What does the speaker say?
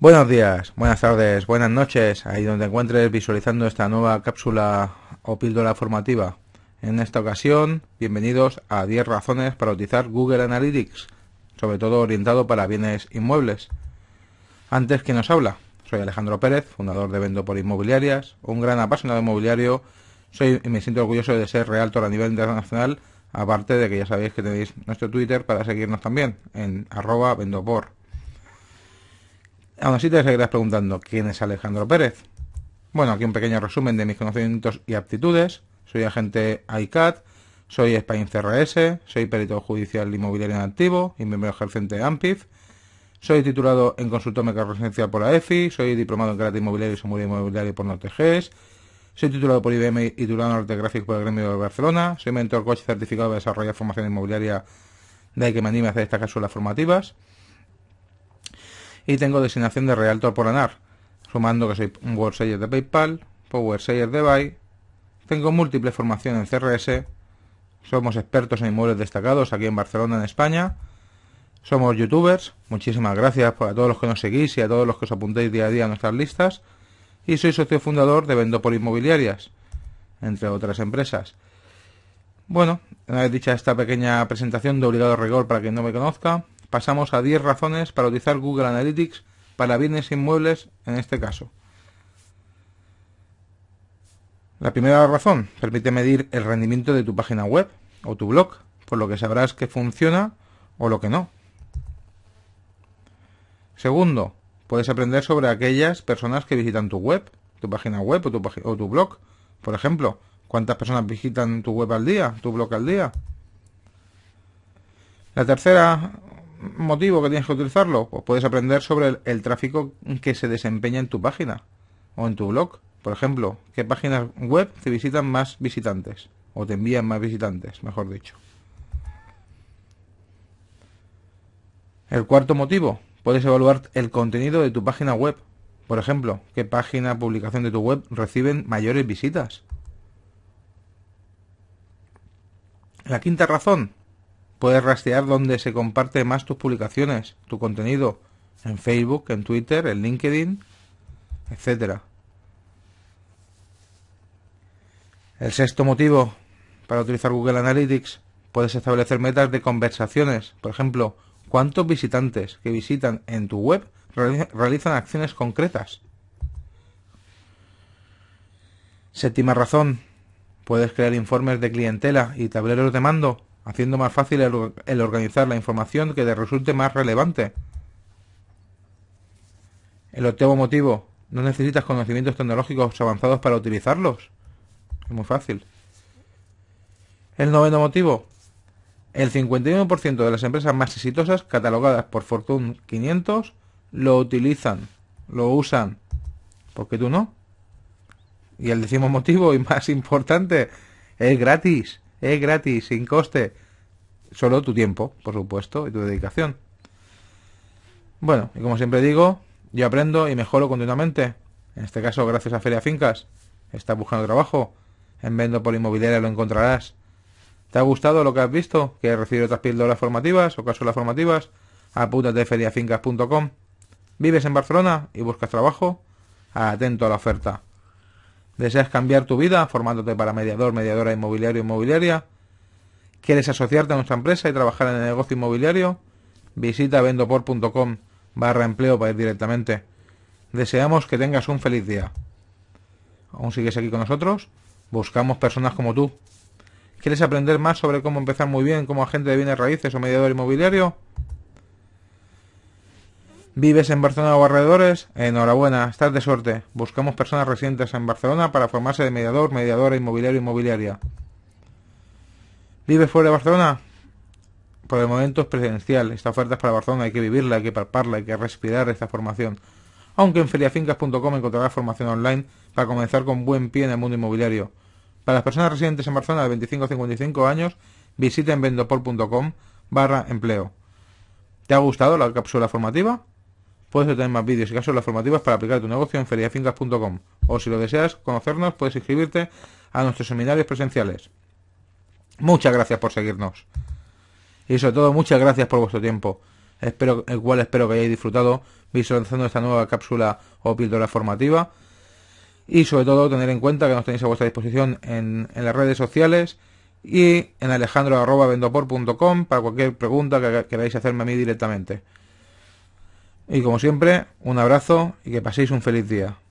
Buenos días, buenas tardes, buenas noches, ahí donde encuentres visualizando esta nueva cápsula o píldora formativa. En esta ocasión, bienvenidos a 10 razones para utilizar Google Analytics, sobre todo orientado para bienes inmuebles. Antes que nos habla, soy Alejandro Pérez, fundador de Vendo por Inmobiliarias, un gran apasionado inmobiliario, soy y me siento orgulloso de ser realtor a nivel internacional, aparte de que ya sabéis que tenéis nuestro Twitter para seguirnos también, en arroba vendopor. Aún así te seguirás preguntando, ¿quién es Alejandro Pérez? Bueno, aquí un pequeño resumen de mis conocimientos y aptitudes. Soy agente ICAT, soy Spain CRS, soy perito judicial inmobiliario en activo y miembro ejercente de AMPIF. Soy titulado en consultor residencial por la EFI, soy diplomado en carácter inmobiliario y seguridad inmobiliario por Norteges. soy titulado por IBM y titulado en arte gráfico por el Gremio de Barcelona, soy mentor coach certificado de desarrollar formación inmobiliaria de ahí que me anime a hacer estas formativas y tengo designación de Realtor por Anar, sumando que soy un Word de PayPal, Power de Buy, tengo múltiple formación en CRS, somos expertos en inmuebles destacados aquí en Barcelona, en España, somos youtubers, muchísimas gracias a todos los que nos seguís y a todos los que os apuntéis día a día a nuestras listas, y soy socio fundador de Vendo por Inmobiliarias, entre otras empresas. Bueno, una vez dicha esta pequeña presentación de obligado rigor para quien no me conozca, pasamos a 10 razones para utilizar Google Analytics para bienes inmuebles en este caso. La primera razón permite medir el rendimiento de tu página web o tu blog, por lo que sabrás que funciona o lo que no. Segundo, puedes aprender sobre aquellas personas que visitan tu web, tu página web o tu, o tu blog. Por ejemplo, cuántas personas visitan tu web al día, tu blog al día. La tercera motivo que tienes que utilizarlo? Pues puedes aprender sobre el, tráfico que se desempeña en tu página o en tu blog. Por ejemplo, ¿qué páginas web te visitan más visitantes? O te envían más visitantes, mejor dicho. El cuarto motivo, puedes evaluar el contenido de tu página web. Por ejemplo, ¿qué página publicación de tu web reciben mayores visitas? La quinta razón, Puedes rastrear dónde se comparte más tus publicaciones, tu contenido, en Facebook, en Twitter, en LinkedIn, etcétera. El sexto motivo para utilizar Google Analytics, puedes establecer metas de conversaciones, por ejemplo, cuántos visitantes que visitan en tu web realizan acciones concretas. Séptima razón, puedes crear informes de clientela y tableros de mando haciendo más fácil el, organizar la información que te resulte más relevante. El octavo motivo, no necesitas conocimientos tecnológicos avanzados para utilizarlos. Es muy fácil. El noveno motivo, el 51% de las empresas más exitosas catalogadas por Fortune 500 lo utilizan, lo usan. ¿Por qué tú no? Y el décimo motivo y más importante, es gratis. Es gratis, sin coste. Solo tu tiempo, por supuesto, y tu dedicación. Bueno, y como siempre digo, yo aprendo y mejoro continuamente. En este caso, gracias a Feria Fincas. Estás buscando trabajo. En Vendo por Inmobiliaria lo encontrarás. ¿Te ha gustado lo que has visto? ¿Quieres recibir otras píldoras formativas o cápsulas formativas? Apúntate a feriafincas.com. ¿Vives en Barcelona y buscas trabajo? Atento a la oferta. ¿Deseas cambiar tu vida formándote para mediador, mediadora inmobiliario, inmobiliaria? ¿Quieres asociarte a nuestra empresa y trabajar en el negocio inmobiliario? Visita vendopor.com barra empleo para ir directamente. Deseamos que tengas un feliz día. ¿Aún sigues aquí con nosotros? Buscamos personas como tú. ¿Quieres aprender más sobre cómo empezar muy bien como agente de bienes raíces o mediador inmobiliario? ¿Vives en Barcelona o alrededores? Enhorabuena, estás de suerte. Buscamos personas residentes en Barcelona para formarse de mediador, mediadora, inmobiliario, inmobiliaria. ¿Vives fuera de Barcelona? Por el momento es presidencial. Esta oferta es para Barcelona, hay que vivirla, hay que palparla, hay que respirar esta formación. Aunque en feriafincas.com encontrarás formación online para comenzar con buen pie en el mundo inmobiliario. Para las personas residentes en Barcelona de 25 a 55 años, visiten vendopol.com barra empleo. ¿Te ha gustado la cápsula formativa? Puedes obtener más vídeos y cápsulas formativas para aplicar tu negocio en feriafincas.com o si lo deseas conocernos puedes inscribirte a nuestros seminarios presenciales. Muchas gracias por seguirnos. Y sobre todo muchas gracias por vuestro tiempo, espero, el cual espero que hayáis disfrutado visualizando esta nueva cápsula o píldora formativa. Y sobre todo tener en cuenta que nos tenéis a vuestra disposición en, en las redes sociales y en alejandro.vendopor.com para cualquier pregunta que queráis hacerme a mí directamente. Y como siempre, un abrazo y que paséis un feliz día.